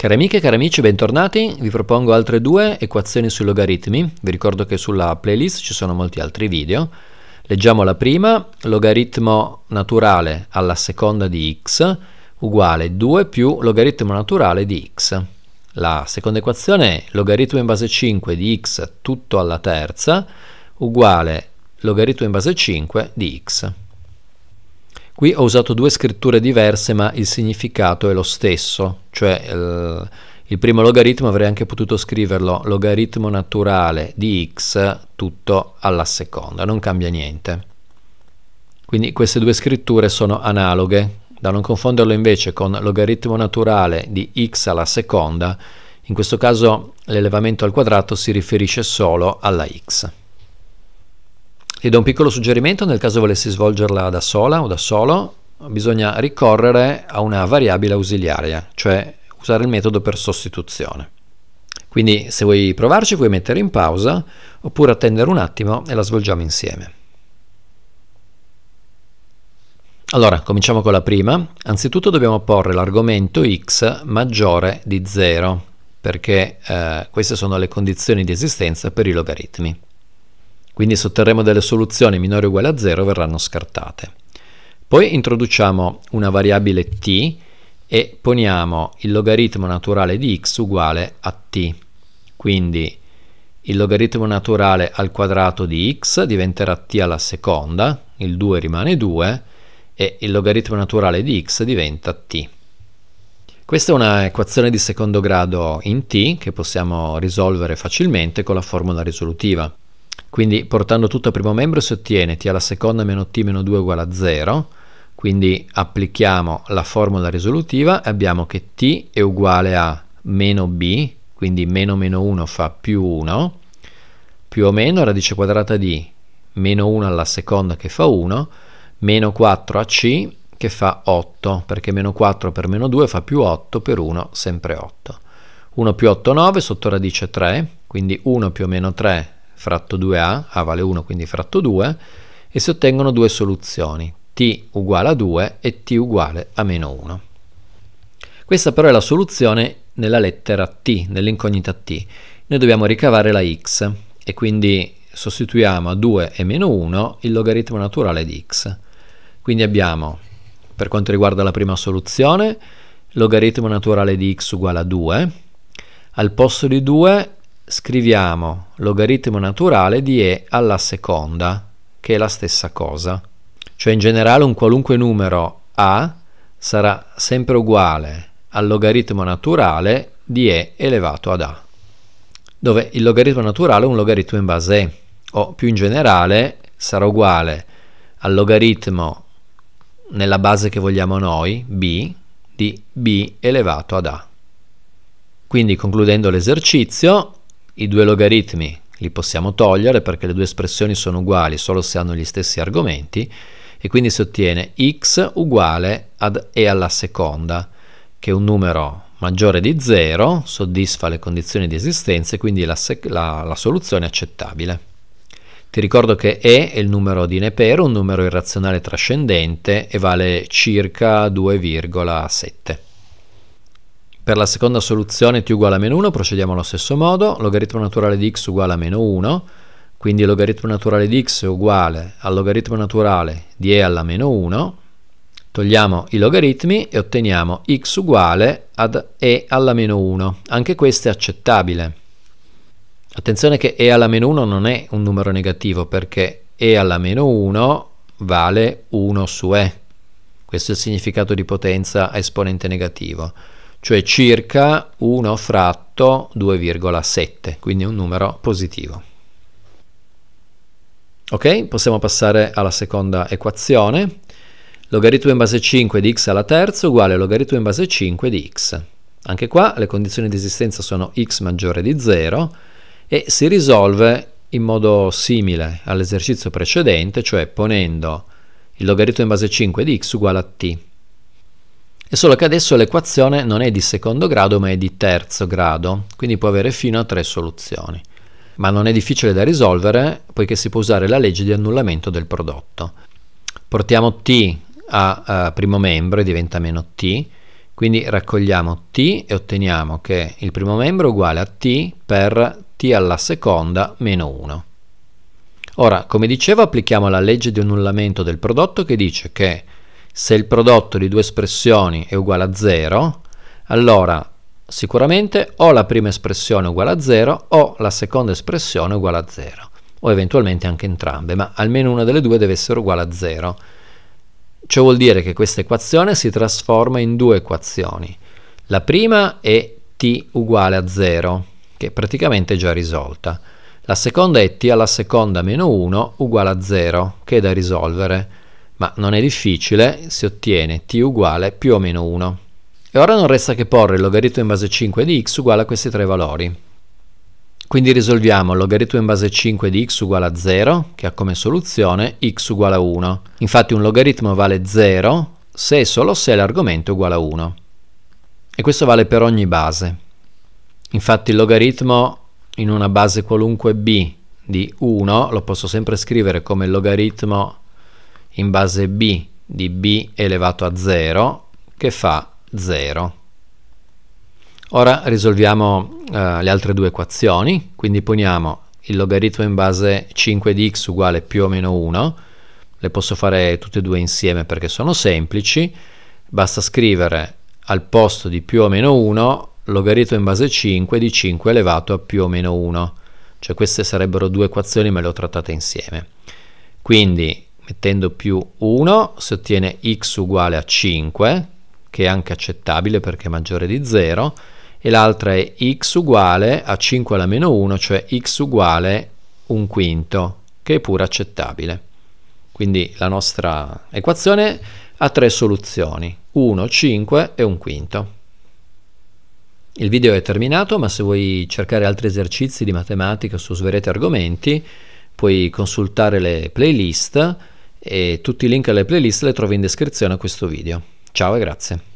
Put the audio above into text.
Cari amiche e cari amici, bentornati. Vi propongo altre due equazioni sui logaritmi. Vi ricordo che sulla playlist ci sono molti altri video. Leggiamo la prima, logaritmo naturale alla seconda di x uguale 2 più logaritmo naturale di x. La seconda equazione è logaritmo in base 5 di x tutto alla terza uguale logaritmo in base 5 di x. Qui ho usato due scritture diverse ma il significato è lo stesso, cioè eh, il primo logaritmo avrei anche potuto scriverlo logaritmo naturale di x tutto alla seconda, non cambia niente. Quindi queste due scritture sono analoghe, da non confonderlo invece con logaritmo naturale di x alla seconda, in questo caso l'elevamento al quadrato si riferisce solo alla x. Ti do un piccolo suggerimento nel caso volessi svolgerla da sola o da solo, bisogna ricorrere a una variabile ausiliaria, cioè usare il metodo per sostituzione. Quindi se vuoi provarci puoi mettere in pausa oppure attendere un attimo e la svolgiamo insieme. Allora, cominciamo con la prima. Anzitutto dobbiamo porre l'argomento x maggiore di 0 perché eh, queste sono le condizioni di esistenza per i logaritmi quindi sotterremo delle soluzioni minore o uguale a 0 verranno scartate. Poi introduciamo una variabile t e poniamo il logaritmo naturale di x uguale a t. Quindi il logaritmo naturale al quadrato di x diventerà t alla seconda, il 2 rimane 2 e il logaritmo naturale di x diventa t. Questa è un'equazione di secondo grado in t che possiamo risolvere facilmente con la formula risolutiva. Quindi portando tutto a primo membro si ottiene t alla seconda meno t meno 2 uguale a 0, quindi applichiamo la formula risolutiva e abbiamo che t è uguale a meno b, quindi meno meno 1 fa più 1, più o meno radice quadrata di meno 1 alla seconda che fa 1, meno 4 a c che fa 8, perché meno 4 per meno 2 fa più 8 per 1 sempre 8. 1 più 8 9 sotto radice 3, quindi 1 più o meno 3 fratto 2a, a vale 1 quindi fratto 2, e si ottengono due soluzioni, t uguale a 2 e t uguale a meno 1. Questa però è la soluzione nella lettera t, nell'incognita t. Noi dobbiamo ricavare la x e quindi sostituiamo a 2 e meno 1 il logaritmo naturale di x. Quindi abbiamo, per quanto riguarda la prima soluzione, logaritmo naturale di x uguale a 2, al posto di 2 scriviamo logaritmo naturale di e alla seconda, che è la stessa cosa. Cioè in generale un qualunque numero a sarà sempre uguale al logaritmo naturale di e elevato ad a, dove il logaritmo naturale è un logaritmo in base e, o più in generale sarà uguale al logaritmo nella base che vogliamo noi, b, di b elevato ad a. Quindi concludendo l'esercizio, i due logaritmi li possiamo togliere perché le due espressioni sono uguali solo se hanno gli stessi argomenti e quindi si ottiene x uguale ad e alla seconda che è un numero maggiore di 0 soddisfa le condizioni di esistenza e quindi la, la, la soluzione è accettabile. Ti ricordo che e è il numero di Nepero, un numero irrazionale trascendente e vale circa 2,7. Per la seconda soluzione t uguale a meno 1 procediamo allo stesso modo, logaritmo naturale di x uguale a meno 1, quindi logaritmo naturale di x è uguale al logaritmo naturale di e alla meno 1, togliamo i logaritmi e otteniamo x uguale ad e alla meno 1, anche questo è accettabile. Attenzione che e alla meno 1 non è un numero negativo perché e alla meno 1 vale 1 su e, questo è il significato di potenza a esponente negativo cioè circa 1 fratto 2,7, quindi un numero positivo. Ok, possiamo passare alla seconda equazione. Logaritmo in base 5 di x alla terza uguale logaritmo in base 5 di x. Anche qua le condizioni di esistenza sono x maggiore di 0 e si risolve in modo simile all'esercizio precedente, cioè ponendo il logaritmo in base 5 di x uguale a t. È solo che adesso l'equazione non è di secondo grado ma è di terzo grado, quindi può avere fino a tre soluzioni. Ma non è difficile da risolvere poiché si può usare la legge di annullamento del prodotto. Portiamo t a, a eh, primo membro e diventa meno t, quindi raccogliamo t e otteniamo che il primo membro è uguale a t per t alla seconda meno 1. Ora, come dicevo, applichiamo la legge di annullamento del prodotto che dice che se il prodotto di due espressioni è uguale a 0, allora sicuramente o la prima espressione è uguale a 0 o la seconda espressione è uguale a 0 o eventualmente anche entrambe, ma almeno una delle due deve essere uguale a 0. Ciò vuol dire che questa equazione si trasforma in due equazioni. La prima è t uguale a 0, che è praticamente già risolta. La seconda è t alla seconda meno 1 uguale a 0, che è da risolvere ma non è difficile, si ottiene t uguale più o meno 1. E ora non resta che porre il logaritmo in base 5 di x uguale a questi tre valori. Quindi risolviamo il logaritmo in base 5 di x uguale a 0, che ha come soluzione x uguale a 1. Infatti un logaritmo vale 0 se e solo se l'argomento è uguale a 1. E questo vale per ogni base. Infatti il logaritmo in una base qualunque b di 1 lo posso sempre scrivere come logaritmo in base b di b elevato a 0 che fa 0. Ora risolviamo eh, le altre due equazioni, quindi poniamo il logaritmo in base 5 di x uguale più o meno 1, le posso fare tutte e due insieme perché sono semplici, basta scrivere al posto di più o meno 1 logaritmo in base 5 di 5 elevato a più o meno 1, cioè queste sarebbero due equazioni ma le ho trattate insieme. Quindi mettendo più 1 si ottiene x uguale a 5 che è anche accettabile perché è maggiore di 0 e l'altra è x uguale a 5 alla meno 1 cioè x uguale un quinto che è pure accettabile quindi la nostra equazione ha tre soluzioni 1, 5 e un quinto il video è terminato ma se vuoi cercare altri esercizi di matematica su sverete argomenti puoi consultare le playlist e tutti i link alle playlist le trovi in descrizione a questo video. Ciao e grazie.